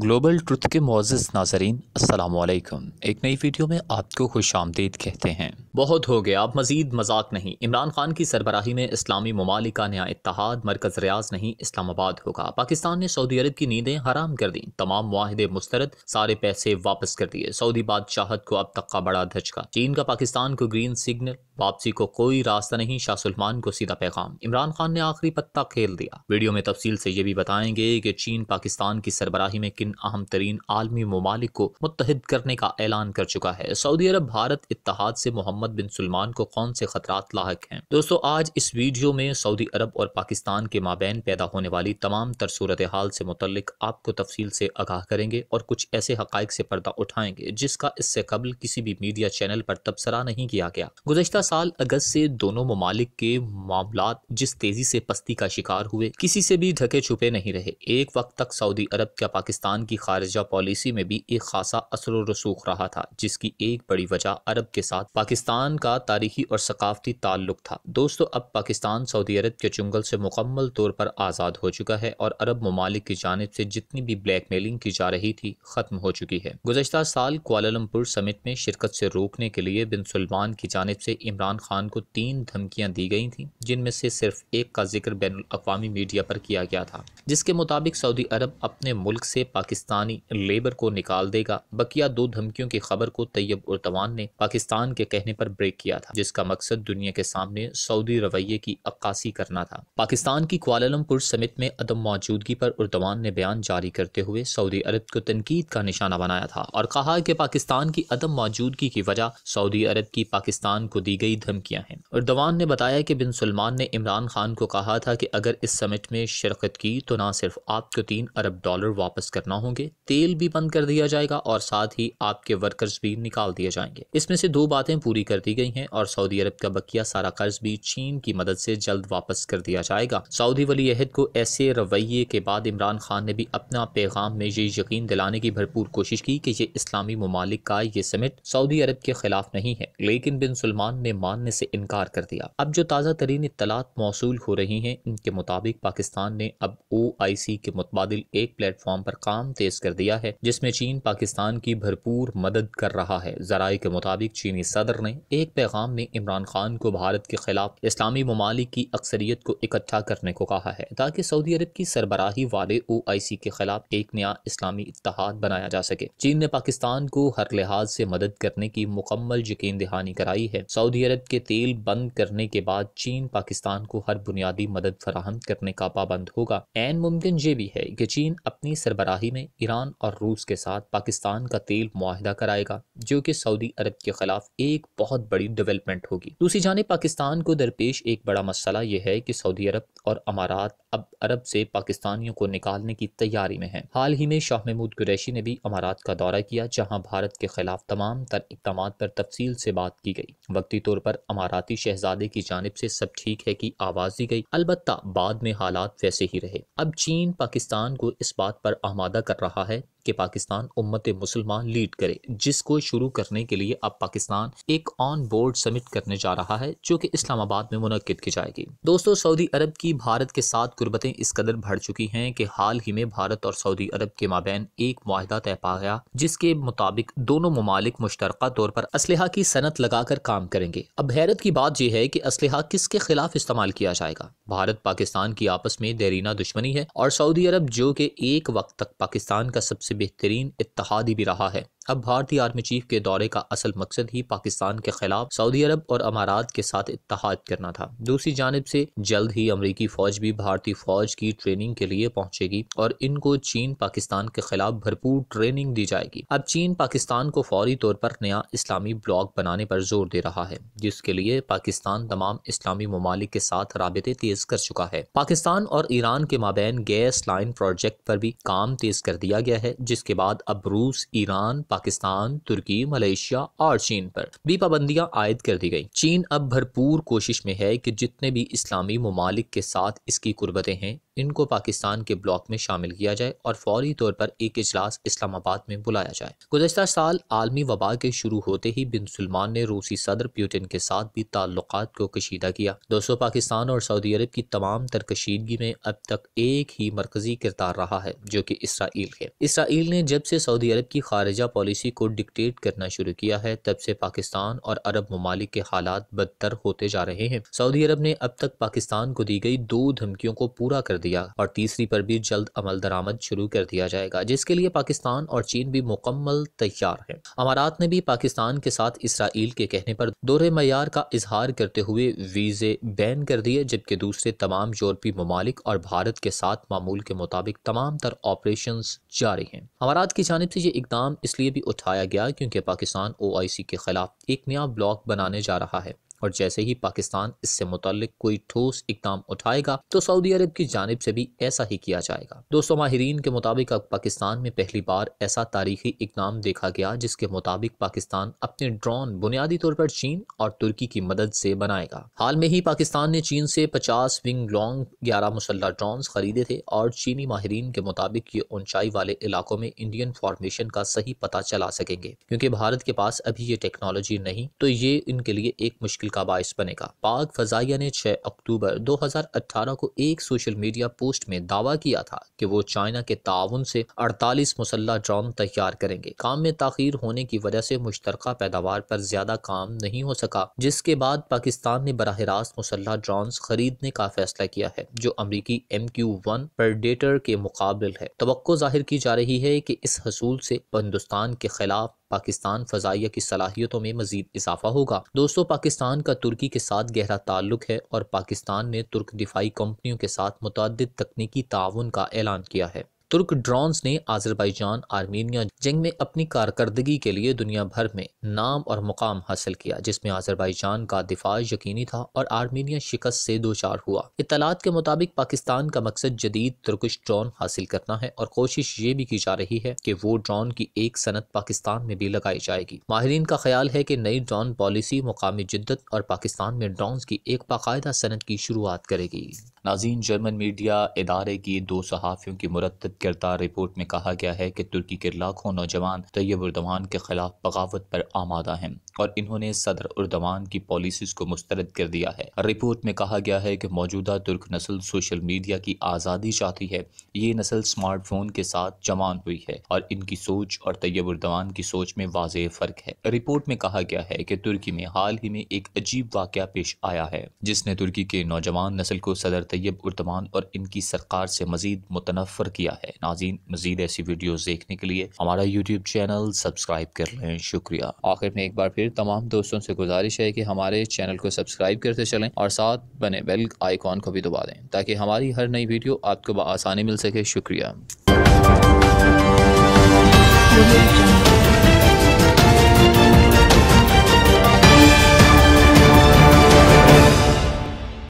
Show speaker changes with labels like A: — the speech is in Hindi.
A: ग्लोबल ट्रुथ के मोज़ नाजरीन अस्सलाम एक नई वीडियो में आपको खुश आमदीद कहते हैं बहुत हो गया अब मज़ीद मजाक नहीं इमरान खान की सरबराही में इस्लामी ममालिक का नया इतिहाद मरकज़ रियाज नहीं इस्लामाबाद होगा पाकिस्तान ने सऊदी अरब की नींदें हराम कर दी तमाम माहदे मुस्तरद सारे पैसे वापस कर दिए सऊदी बादशाहत को अब तक का बड़ा धचका चीन का पाकिस्तान को ग्रीन सिग्नल वापसी को कोई रास्ता नहीं शाह सलमान को सीधा पैगाम इमरान खान ने आखिरी पत्ता खेल दिया वीडियो में तफसील से ये भी बताएंगे कि चीन पाकिस्तान की सरबराही में किन अहम तरीन आलमी ममालिक को मुतहद करने का ऐलान कर चुका है सऊदी अरब भारत इतिहाद से मोहम्मद मोहम्मद बिन सलमान को कौन से खतरा लाक हैं दोस्तों आज इस वीडियो में सऊदी अरब और पाकिस्तान के माबेन पैदा होने वाली तमाम तरसूरत हाल से मुतलक आपको तफसील से आगाह करेंगे और कुछ ऐसे हक़ से पर्दा उठाएंगे जिसका इससे कबल किसी भी मीडिया चैनल पर तबसरा नहीं किया गया गुजशत साल अगस्त से दोनों ममालिक के मामला जिस तेजी से पस्ती का शिकार हुए किसी से भी ढके छुपे नहीं रहे एक वक्त तक सऊदी अरब का पाकिस्तान की खारजा पॉलिसी में भी एक खासा असर रसूख रहा था जिसकी एक बड़ी वजह अरब के साथ पाकिस्तान पाकिस्तान का तारीखी और सकाफती ताल्लुक था दोस्तों अब पाकिस्तान सऊदी अरब के चुंगल से मुकम्मल तौर पर आज़ाद हो चुका है और अरब ममालिक की जानब से जितनी भी ब्लैक मेलिंग की जा रही थी ख़त्म हो चुकी है गुजशत साल क्वालमपुर समिट में शिरकत से रोकने के लिए बिन सलमान की जानब से इमरान खान को तीन धमकियाँ दी गई थी जिनमें से सिर्फ एक का जिक्र बैन अवी मीडिया पर किया गया था जिसके मुताबिक सऊदी अरब अपने मुल्क से पाकिस्तानी लेबर को निकाल देगा बकिया दो धमकियों की खबर को तैयब उर्तवान ने पाकिस्तान के कहने पर पर ब्रेक किया था जिसका मकसद दुनिया के सामने सऊदी रवैये की अक्कासी करना था पाकिस्तान की क्वालमपुर समिट में अदम मौजूदगी पर उर्दवान ने बयान जारी करते हुए सऊदी अरब को तनकीद का निशाना बनाया था और कहा कि पाकिस्तान की अदम मौजूदगी की वजह सऊदी अरब की पाकिस्तान को दी गई धमकियां हैं उर्दवान ने बताया कि बिन सलमान ने इमरान खान को कहा था कि अगर इस समिट में शिरकत की तो ना सिर्फ आपको तीन अरब डॉलर वापस करना होंगे तेल भी बंद कर दिया जाएगा और साथ ही आपके वर्कर्स भी निकाल दिए जाएंगे इसमें से दो बातें पूरी कर कर दी गई हैं और सऊदी अरब का बकिया सारा कर्ज भी चीन की मदद से जल्द वापस कर दिया जाएगा सऊदी वली अहद को ऐसे रवैये के बाद इमरान खान ने भी अपना पैगाम में ये यकीन दिलाने की भरपूर कोशिश की कि ये इस्लामी ममालिक का ये समिट सऊदी अरब के खिलाफ नहीं है लेकिन बिन सलमान ने मानने से इनकार कर दिया अब जो ताज़ा तरीन इतलात मौसू हो रही हैं इनके मुताबिक पाकिस्तान ने अब ओ आई सी के मुतबाद एक प्लेटफॉर्म पर काम तेज कर दिया है जिसमें चीन पाकिस्तान की भरपूर मदद कर रहा है जराये के मुताबिक चीनी सदर ने एक पैगाम में इमरान खान को भारत के खिलाफ इस्लामी ममालिक की अक्सरियत को इकट्ठा करने को कहा है ताकि सऊदी अरब की सरबराही वाले ओ आई सी के खिलाफ एक नया इस्लामी इतिहाद बनाया जा सके चीन ने पाकिस्तान को हर लिहाज से मदद करने की मुकम्मल यकीन दहानी कराई है सऊदी अरब के तेल बंद करने के बाद चीन पाकिस्तान को हर बुनियादी मदद फराहम करने का पाबंद होगा एन मुमकिन ये भी है कि चीन अपनी सरबराही में ईरान और रूस के साथ पाकिस्तान का तेल मुआदा कराएगा जो कि सऊदी अरब के खिलाफ एक बहुत बहुत बड़ी डेवलपमेंट होगी दूसरी जाने पाकिस्तान को दरपेश एक बड़ा मसला यह है कि सऊदी अरब और अमारात अब अरब से पाकिस्तानियों को निकालने की तैयारी में है हाल ही में शाह महमूद कुरैशी ने भी अमारात का दौरा किया जहाँ भारत के खिलाफ तमाम तर इकदाम पर तफसील से बात की गई वक्ती तौर पर अमाराती शहजादे की जानब से सब ठीक है की आवाज दी गई अलबत्ता बाद में हालात वैसे ही रहे अब चीन पाकिस्तान को इस बात पर आमादा कर रहा है कि पाकिस्तान उम्मत मुसलमान लीड करे जिसको शुरू करने के लिए अब पाकिस्तान एक ऑन बोर्ड समिट करने जा रहा है जो कि इस्लामाबाद में मुनद की जाएगी दोस्तों सऊदी अरब की भारत के साथ गुर्बतें इस कदर बढ़ चुकी हैं कि हाल ही में भारत और सऊदी अरब के माबेन एक माहिदा तय गया जिसके मुताबिक दोनों ममालिक मुश्तर तौर पर इसलहा की सनत लगाकर काम करेंगे अब हैरत की बात यह है कि असलहा किसके खिलाफ इस्तेमाल किया जाएगा भारत पाकिस्तान की आपस में देरीना दुश्मनी है और सऊदी अरब जो कि एक वक्त तक पाकिस्तान का सबसे बेहतरीन इतिहादी भी रहा है अब भारतीय आर्मी चीफ के दौरे का असल मकसद ही पाकिस्तान के खिलाफ सऊदी अरब और अमारात के साथ इतिहाद करना था दूसरी जानब से जल्द ही अमरीकी फौज भी भारतीय फौज की ट्रेनिंग के लिए पहुंचेगी और इनको चीन पाकिस्तान के खिलाफ भरपूर ट्रेनिंग दी जाएगी अब चीन पाकिस्तान को फौरी तौर पर नया इस्लामी ब्लॉक बनाने पर जोर दे रहा है जिसके लिए पाकिस्तान तमाम इस्लामी ममालिक के साथ रबते तेज कर चुका है पाकिस्तान और ईरान के माबेन गैस लाइन प्रोजेक्ट पर भी काम तेज कर दिया गया है जिसके बाद अब रूस ईरान पाकिस्तान तुर्की मलेशिया और चीन पर भी पाबंदियां आयद कर दी गई चीन अब भरपूर कोशिश में है कि जितने भी इस्लामी ममालिक के साथ इसकी कुर्बतें हैं इनको पाकिस्तान के ब्लॉक में शामिल किया जाए और फौरी तौर पर एक इजलास इस्लामाबाद में बुलाया जाए गुजशत साल आलमी वबा के शुरू होते ही बिन सलमान ने रूसी सदर प्यूटिन के साथ भी ताल्लुक को कशीदा किया दोस्तों पाकिस्तान और सऊदी अरब की तमाम तरकशीदगी में अब तक एक ही मरकजी किरदार रहा है जो कि इसराइल है इसराइल ने जब से सऊदी अरब की खारजा पॉलिसी को डिक्टेट करना शुरू किया है तब से पाकिस्तान और अरब ममालिक के हालात बदतर होते जा रहे हैं सऊदी अरब ने अब तक पाकिस्तान को दी गई दो धमकियों को पूरा कर दिया और तीसरी पर भी जल्द अमल दरामद शुरू कर दिया जाएगा जिसके लिए पाकिस्तान और चीन भी मुकम्मल तैयार है अमारात ने भी पाकिस्तान के साथ इसराइल के कहने पर दोहरे मैार का इजहार करते हुए वीजे बैन कर दिए जबकि दूसरे तमाम यूरोपीय ममालिक और भारत के साथ मामूल के मुताबिक तमाम तर ऑपरेशन जारी हैं अमारात की जानब से ये इकदाम इसलिए भी उठाया गया क्योंकि पाकिस्तान ओआईसी के खिलाफ एक नया ब्लॉक बनाने जा रहा है और जैसे ही पाकिस्तान इससे मुतल कोई ठोस इकदाम उठाएगा तो सऊदी अरब की जानब से भी ऐसा ही किया जाएगा दोस्तों माहरीन के मुताबिक अब पाकिस्तान में पहली बार ऐसा तारीखी इकदाम देखा गया जिसके मुताबिक पाकिस्तान अपने ड्रोन बुनियादी तौर पर चीन और तुर्की की मदद से बनाएगा हाल में ही पाकिस्तान ने चीन से पचास विंग लॉन्ग ग्यारह मुसल्ला ड्रोन खरीदे थे और चीनी माहरीन के मुताबिक ये ऊंचाई वाले इलाकों में इंडियन फॉर्मेशन का सही पता चला सकेंगे क्योंकि भारत के पास अभी ये टेक्नोलॉजी नहीं तो ये इनके लिए एक मुश्किल का बायस बनेगा पाक फजाइया ने 6 अक्टूबर 2018 को एक सोशल मीडिया पोस्ट में दावा किया था कि वो चाइना के ताउन से 48 मुसल्ला ड्रोन तैयार करेंगे काम में तखिर होने की वजह से मुश्तर पैदावार पर ज्यादा काम नहीं हो सका जिसके बाद पाकिस्तान ने बरह रास्त मुसल्ला ड्रोन खरीदने का फैसला किया है जो अमरीकी एम क्यू वन परडेटर के मुकाबले है तो जाहिर की जा रही है की इस हसूल से हिंदुस्तान के खिलाफ पाकिस्तान फजाइया की सलाहियतों में मजीद इजाफा होगा दोस्तों पाकिस्तान का तुर्की के साथ गहरा ताल्लुक है और पाकिस्तान ने तुर्क दिफाई कंपनियों के साथ मुतद तकनीकी ताउन का ऐलान किया है तुर्क ड्रोन्स ने आजरबाईजान आर्मेनिया जंग में अपनी कारकर्दगी के लिए दुनिया भर में नाम और मुकाम हासिल किया जिसमें आजरबाईजान का दिफा यकीनी था और आर्मीनिया शिकस्त से दो चार हुआ इतलात के मुताबिक पाकिस्तान का मकसद जदीद तुर्कश ड्रोन हासिल करना है और कोशिश ये भी की जा रही है कि वो ड्रोन की एक सनत पाकिस्तान में भी लगाई जाएगी माहरीन का ख्याल है कि नई ड्रोन पॉलिसी मुकामी जिद्दत और पाकिस्तान में ड्रोन की एक बाकायदा सनत की शुरुआत करेगी नाजीन जर्मन मीडिया इदारे की दो सहाफ़ियों की मुरतब किरदार रिपोर्ट में कहा गया है कि तुर्की के लाखों नौजवान तैयब उर्दवान के खिलाफ बगावत पर आमादा हैं और इन्होंने सदर उर्दवान की पॉलिसीज को मुस्तरद कर दिया है रिपोर्ट में कहा गया है कि मौजूदा तुर्क नस्ल सोशल मीडिया की आज़ादी चाहती है ये नस्ल स्मार्टफोन के साथ जमान हुई है और इनकी सोच और तैयब उर्दवान की सोच में वाज फ़र्क है रिपोर्ट में कहा गया है कि तुर्की में हाल ही में एक अजीब वाक्य पेश आया है जिसने तुर्की के नौजवान नस्ल को सदर तैयब उर्दवान और इनकी सरकार से मजीद मुतनफर किया है है नाजीन मजीद ऐसी वीडियोज देखने के लिए हमारा यूट्यूब चैनल सब्सक्राइब कर लें शुक्रिया आखिर में एक बार फिर तमाम दोस्तों से गुजारिश है कि हमारे चैनल को सब्सक्राइब करते चलें और साथ बने बेल आइकॉन को भी दबा दें ताकि हमारी हर नई वीडियो आपको बसानी मिल सके शुक्रिया